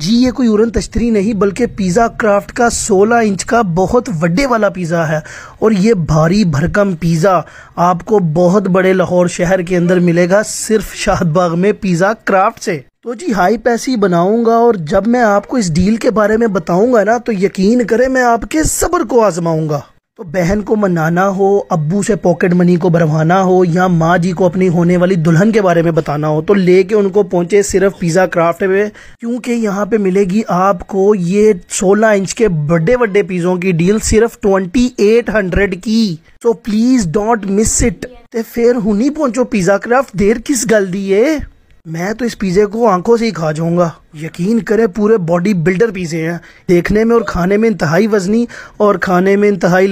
जी ये कोई उरन तश्तरी नहीं बल्कि पिज़्ज़ा क्राफ्ट का 16 इंच का बहुत बड़े वाला पिज़्ज़ा है और ये भारी भरकम पिज़्ज़ा आपको बहुत बड़े लाहौर शहर के अंदर मिलेगा सिर्फ शाहबाग में पिज़्ज़ा क्राफ्ट से तो जी हाई ऐसी बनाऊंगा और जब मैं आपको इस डील के बारे में बताऊंगा ना तो यकीन करें मैं आपके सब्र को आजमाऊंगा तो बहन को मनाना हो अब्बू से पॉकेट मनी को भरवाना हो या माँ जी को अपनी होने वाली दुल्हन के बारे में बताना हो तो लेके उनको पहुंचे सिर्फ पिज़्ज़ा क्राफ्ट में क्योंकि यहाँ पे मिलेगी आपको ये 16 इंच के बड़े बड़े पिज़्ज़ों की डील सिर्फ 2800 की तो प्लीज़ डोंट मिस इट ते फिर नहीं पहुंचो पिज़्ज़ा क्राफ्ट देर किस गल दी है मैं तो इस पिज़्ज़े को आंखों से ही खा जाऊंगा यकीन करें पूरे बॉडी बिल्डर पिज़्ज़े हैं देखने में और खाने में इंतहाई वजनी और खाने में इंतहाई